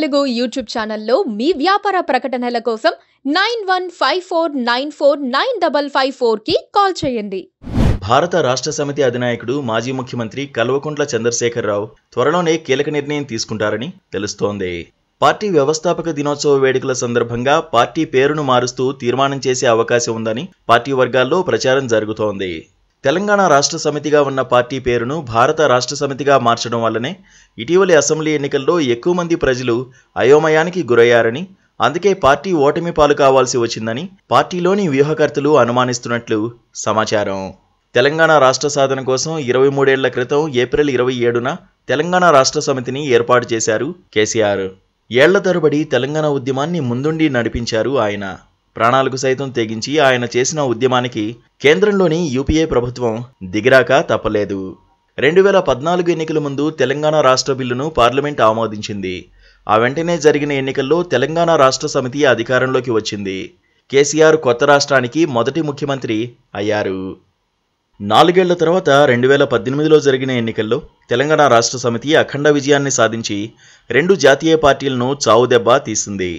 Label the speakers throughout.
Speaker 1: Telugu YouTube ఛానల్లో మీ వ్యాపార ప్రకటనల కోసం nine one five four nine four nine double five ఫోర్కి కాల్ చేయండి భారత రాష్ట్ర సమితి అధినాయకుడు మాజీ ముఖ్యమంత్రి కల్వకుంట్ల చంద్రశేఖరరావు త్వరలోనే కీలక నిర్ణయం తీసుకుంటారని తెలుస్తోంది పార్టీ వ్యవస్థాపక దినోత్సవ వేడుకల సందర్భంగా పార్టీ పేరును మారుస్తూ తీర్మానం చేసే అవకాశం ఉందని పార్టీ వర్గాల్లో ప్రచారం జరుగుతోంది తెలంగాణ రాష్ట్ర సమితిగా ఉన్న పార్టీ పేరును భారత రాష్ట్ర సమితిగా మార్చడం వల్లనే ఇటీవలి అసెంబ్లీ ఎన్నికల్లో ఎక్కువ మంది ప్రజలు అయోమయానికి గురయ్యారని అందుకే పార్టీ ఓటమి పాలు కావాల్సి వచ్చిందని పార్టీలోని వ్యూహకర్తలు అనుమానిస్తున్నట్లు సమాచారం తెలంగాణ రాష్ట్ర సాధన కోసం ఇరవై మూడేళ్ల క్రితం ఏప్రిల్ ఇరవై ఏడున తెలంగాణ రాష్ట్ర సమితిని ఏర్పాటు చేశారు కేసీఆర్ ఏళ్ల తరబడి తెలంగాణ ఉద్యమాన్ని ముందుండి నడిపించారు ఆయన ప్రాణాలకు సైతం తెగించి ఆయన చేసిన ఉద్యమానికి కేంద్రంలోని యూపీఏ ప్రభుత్వం దిగిరాక తప్పలేదు రెండు వేల పద్నాలుగు ఎన్నికల ముందు తెలంగాణ రాష్ట్ర బిల్లును పార్లమెంట్ ఆమోదించింది ఆ వెంటనే జరిగిన ఎన్నికల్లో తెలంగాణ రాష్ట్ర సమితి అధికారంలోకి వచ్చింది కేసీఆర్ కొత్త రాష్ట్రానికి మొదటి ముఖ్యమంత్రి అయ్యారు నాలుగేళ్ల తర్వాత రెండు వేల పద్దెనిమిదిలో జరిగిన ఎన్నికల్లో తెలంగాణ రాష్ట్ర సమితి అఖండ విజయాన్ని సాధించి రెండు జాతీయ పార్టీలను చావుదెబ్బ తీసింది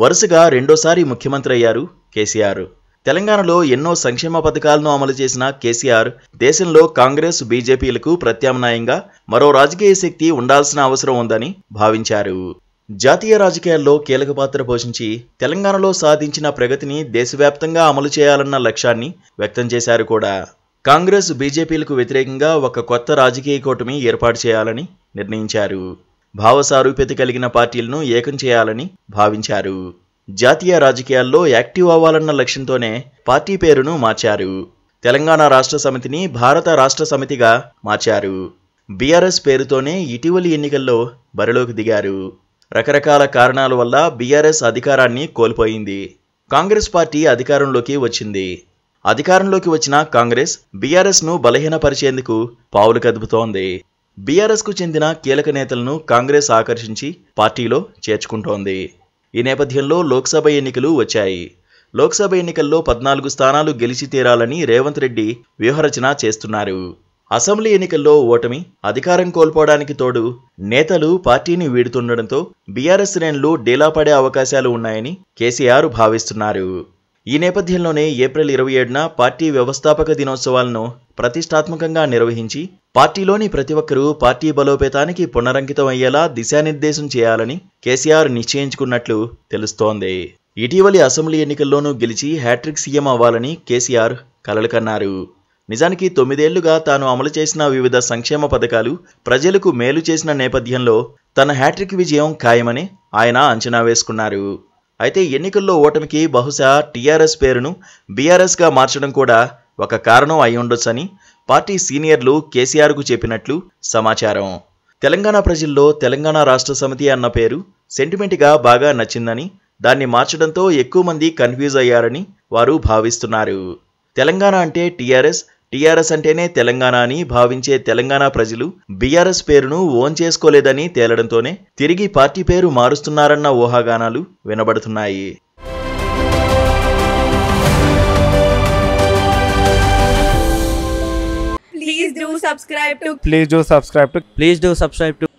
Speaker 1: వరుసగా రెండోసారి ముఖ్యమంత్రి అయ్యారు కేసీఆర్ తెలంగాణలో ఎన్నో సంక్షేమ పథకాలను అమలు చేసిన కేసీఆర్ దేశంలో కాంగ్రెస్ బీజేపీలకు ప్రత్యామ్నాయంగా మరో రాజకీయ శక్తి ఉండాల్సిన అవసరం ఉందని భావించారు జాతీయ రాజకీయాల్లో కీలక పాత్ర పోషించి తెలంగాణలో సాధించిన ప్రగతిని దేశవ్యాప్తంగా అమలు చేయాలన్న లక్ష్యాన్ని వ్యక్తం చేశారు కూడా కాంగ్రెస్ బీజేపీలకు వ్యతిరేకంగా ఒక కొత్త రాజకీయ కూటమి ఏర్పాటు చేయాలని నిర్ణయించారు భావసారూప్యత కలిగిన పార్టీలను ఏకం చేయాలని భావించారు జాతీయ రాజకీయాల్లో యాక్టివ్ అవ్వాలన్న లక్ష్యంతోనే పార్టీ పేరును మార్చారు తెలంగాణ రాష్ట్ర సమితిని భారత రాష్ట్ర సమితిగా మార్చారు బీఆర్ఎస్ పేరుతోనే ఇటీవలి ఎన్నికల్లో బరిలోకి దిగారు రకరకాల కారణాల వల్ల బీఆర్ఎస్ అధికారాన్ని కోల్పోయింది కాంగ్రెస్ పార్టీ అధికారంలోకి వచ్చింది అధికారంలోకి వచ్చిన కాంగ్రెస్ బీఆర్ఎస్ను బలహీనపరిచేందుకు పావులు కదుపుతోంది బీఆర్ఎస్కు చెందిన కీలక నేతలను కాంగ్రెస్ ఆకర్షించి పార్టీలో చేర్చుకుంటోంది ఈ నేపథ్యంలో లోక్సభ ఎన్నికలు వచ్చాయి లోక్సభ ఎన్నికల్లో పద్నాలుగు స్థానాలు గెలిచి తీరాలని రేవంత్ రెడ్డి వ్యూహరచన చేస్తున్నారు అసెంబ్లీ ఎన్నికల్లో ఓటమి అధికారం కోల్పోవడానికి తోడు నేతలు పార్టీని వీడుతుండడంతో బీఆర్ఎస్ శ్రేణులు డీలా పడే అవకాశాలు ఉన్నాయని కేసీఆర్ భావిస్తున్నారు ఈ నేపథ్యంలోనే ఏప్రిల్ ఇరవై ఏడున పార్టీ వ్యవస్థాపక దినోత్సవాలను ప్రతిష్టాత్మకంగా నిర్వహించి పార్టీలోని ప్రతి ఒక్కరూ పార్టీ బలోపేతానికి పునరంకితం అయ్యేలా దిశానిర్దేశం చేయాలని కేసీఆర్ నిశ్చయించుకున్నట్లు తెలుస్తోంది ఇటీవలి అసెంబ్లీ ఎన్నికల్లోనూ గెలిచి హ్యాట్రిక్ సీఎం అవ్వాలని కేసీఆర్ కలలు కన్నారు నిజానికి తొమ్మిదేళ్లుగా తాను అమలు చేసిన వివిధ సంక్షేమ పథకాలు ప్రజలకు మేలు చేసిన నేపథ్యంలో తన హ్యాట్రిక్ విజయం ఖాయమని ఆయన అంచనా వేసుకున్నారు అయితే ఎన్నికల్లో ఓటమికి బహుశా టీఆర్ఎస్ పేరును బీఆర్ఎస్గా మార్చడం కూడా ఒక కారణం అయి ఉండొచ్చని పార్టీ సీనియర్లు కేసీఆర్కు చెప్పినట్లు సమాచారం తెలంగాణ ప్రజల్లో తెలంగాణ రాష్ట్ర సమితి అన్న పేరు సెంటిమెంట్గా బాగా నచ్చిందని దాన్ని మార్చడంతో ఎక్కువ మంది కన్ఫ్యూజ్ అయ్యారని వారు భావిస్తున్నారు తెలంగాణ అంటే టీఆర్ఎస్ టీఆర్ఎస్ అంటేనే తెలంగాణ అని భావించే తెలంగాణ ప్రజలు బీఆర్ఎస్ పేరును ఓన్ చేసుకోలేదని తేలడంతోనే తిరిగి పార్టీ పేరు మారుస్తున్నారన్న ఊహాగానాలు వినబడుతున్నాయి Please do subscribe to. Please do subscribe to. Please do subscribe to.